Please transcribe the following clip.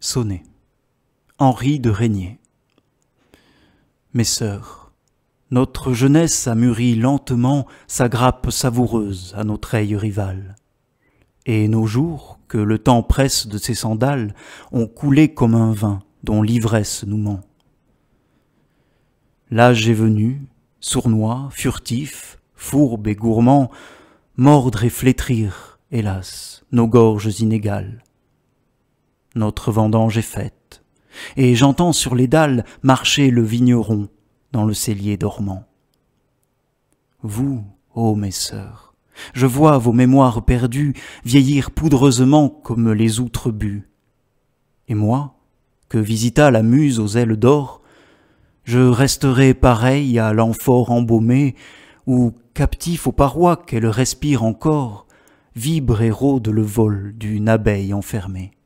Sonnet. Henri de Régnier. Mes sœurs, notre jeunesse a mûri lentement sa grappe savoureuse à notre aile rivale. Et nos jours, que le temps presse de ses sandales, ont coulé comme un vin dont l'ivresse nous ment. L'âge est venu, sournois, furtif, fourbe et gourmand, mordre et flétrir, hélas, nos gorges inégales notre vendange est faite, et j'entends sur les dalles marcher le vigneron dans le cellier dormant. Vous, ô mes sœurs, je vois vos mémoires perdues vieillir poudreusement comme les outres bues. Et moi, que visita la muse aux ailes d'or, je resterai pareil à l'amphore embaumé, où, captif aux parois qu'elle respire encore, vibre et rôde le vol d'une abeille enfermée.